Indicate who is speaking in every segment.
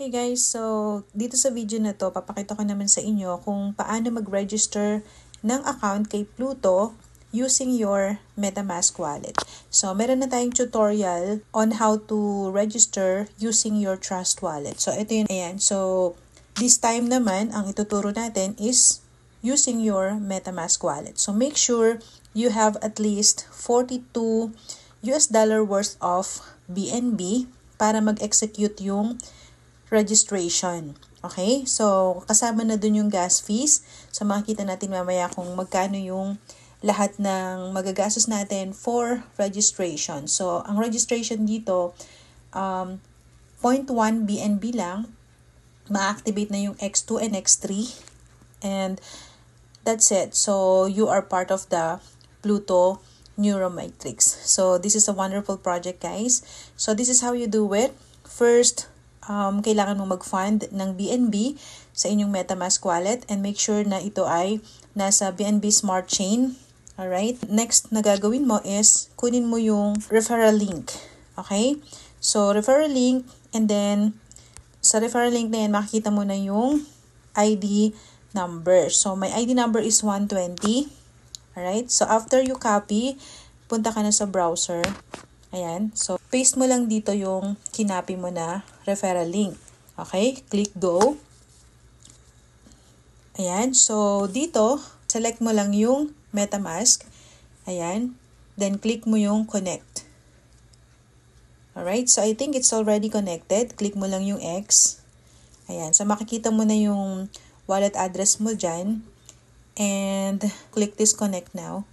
Speaker 1: Hey guys, so dito sa video na to, papakita ko naman sa inyo kung paano mag-register ng account kay Pluto using your MetaMask wallet. So, meron na tayong tutorial on how to register using your Trust wallet. So, ito yun. Ayan. So, this time naman, ang ituturo natin is using your MetaMask wallet. So, make sure you have at least 42 US dollar worth of BNB para mag-execute yung registration. Okay? So, kasama na dun yung gas fees. So, makikita natin mamaya kung magkano yung lahat ng magagastos natin for registration. So, ang registration dito, um, 0.1 BNB lang, ma-activate na yung X2 and X3. And that's it. So, you are part of the Pluto Neuromatrix. So, this is a wonderful project, guys. So, this is how you do it. First, um, kailangan mong mag-fund ng BNB sa inyong MetaMask wallet and make sure na ito ay nasa BNB Smart Chain. Alright? Next na gagawin mo is kunin mo yung referral link. Okay? So, referral link and then sa referral link na yan, makikita mo na yung ID number. So, my ID number is 120. Alright? So, after you copy, punta ka na sa browser. Ayan. So, paste mo lang dito yung kinapi mo na referral link. Okay? Click go. Ayan. So, dito, select mo lang yung MetaMask. Ayan. Then, click mo yung connect. Alright? So, I think it's already connected. Click mo lang yung X. Ayan. So, makikita mo na yung wallet address mo dyan. And, click disconnect now.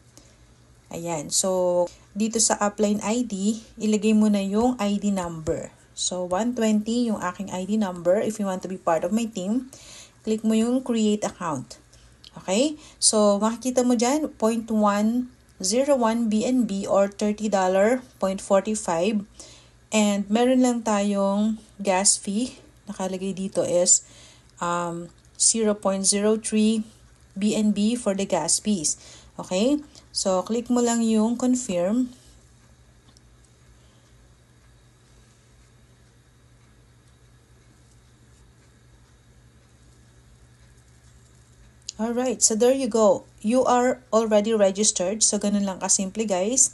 Speaker 1: Ayan. So, dito sa upline ID, ilagay mo na yung ID number. So, 120 yung aking ID number if you want to be part of my team. Click mo yung create account. Okay? So, makikita mo dyan, 0.101 BNB or $30.45. And meron lang tayong gas fee. Nakalagay dito is um, 0.03 BNB for the gas fees. Okay? So, click mo lang yung confirm. Alright, so there you go. You are already registered. So, ganun lang kasimple guys.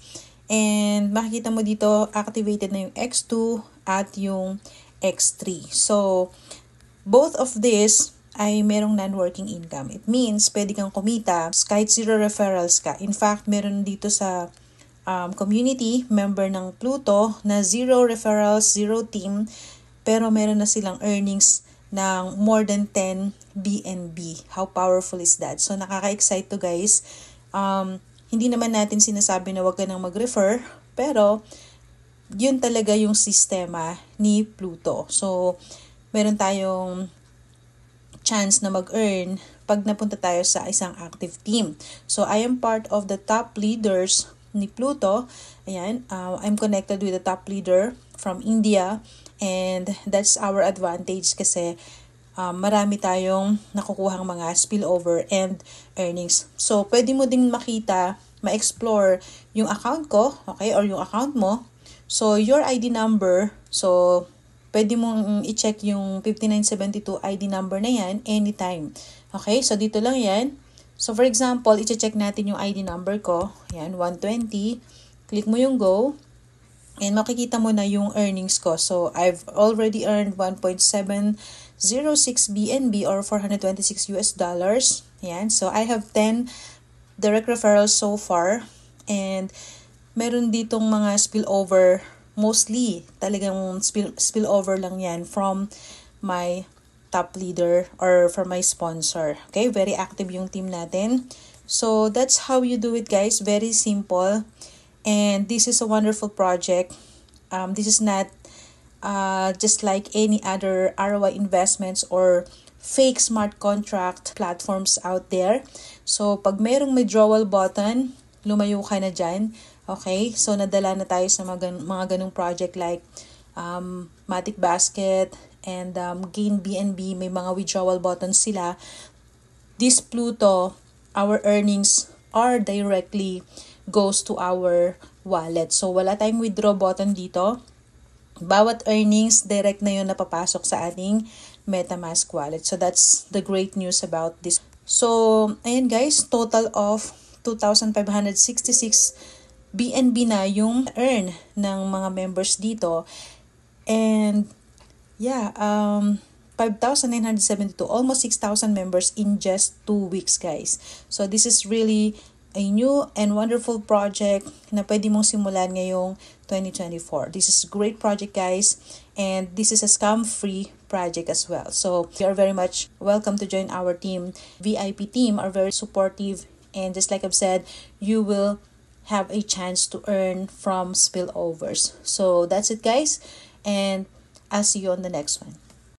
Speaker 1: And makikita mo dito, activated na yung X2 at yung X3. So, both of this ay merong non-working income. It means, pwede kang kumita kahit zero referrals ka. In fact, meron dito sa um, community member ng Pluto na zero referrals, zero team, pero meron na silang earnings ng more than 10 BNB. How powerful is that? So, nakaka-excite to guys. Um, hindi naman natin sinasabi na wag ka nang mag-refer, pero yun talaga yung sistema ni Pluto. So, meron tayong chance na mag-earn pag napunta tayo sa isang active team. So, I am part of the top leaders ni Pluto. Ayan, uh, I'm connected with a top leader from India and that's our advantage kasi um, marami tayong nakukuhang mga spillover and earnings. So, pwede mo ding makita, ma-explore yung account ko, okay, or yung account mo. So, your ID number, so, pwede mong i-check yung 5972 ID number na yan anytime. Okay, so dito lang yan. So, for example, iti-check natin yung ID number ko. Yan, 120. Click mo yung go. And makikita mo na yung earnings ko. So, I've already earned 1.706 BNB or 426 US dollars. Yan. So, I have 10 direct referrals so far. And, meron ditong mga spillover mostly talagang spill, spillover lang yan from my top leader or for my sponsor. Okay, very active yung team natin. So that's how you do it guys, very simple. And this is a wonderful project. Um, this is not uh, just like any other ROI investments or fake smart contract platforms out there. So, pag merong may button, lumayo ka na dyan. Okay? So, nadala na tayo sa mga, gan- mga ganong project like um, Matic Basket, and um, Gain BNB, may mga withdrawal buttons sila. This Pluto, our earnings are directly goes to our wallet. So, wala tayong withdraw button dito. Bawat earnings, direct na yun napapasok sa ating MetaMask wallet. So, that's the great news about this. So, ayan guys, total of 2,566 BNB na yung earn ng mga members dito. And yeah, um, 5,972, almost 6,000 members in just two weeks, guys. So, this is really a new and wonderful project na pwede mong simulan ngayong 2024. This is a great project, guys. And this is a scam-free project as well. So, you are very much welcome to join our team. VIP team are very supportive. And just like I've said, you will have a chance to earn from spillovers. So, that's it, guys. And I'll see you on the next one.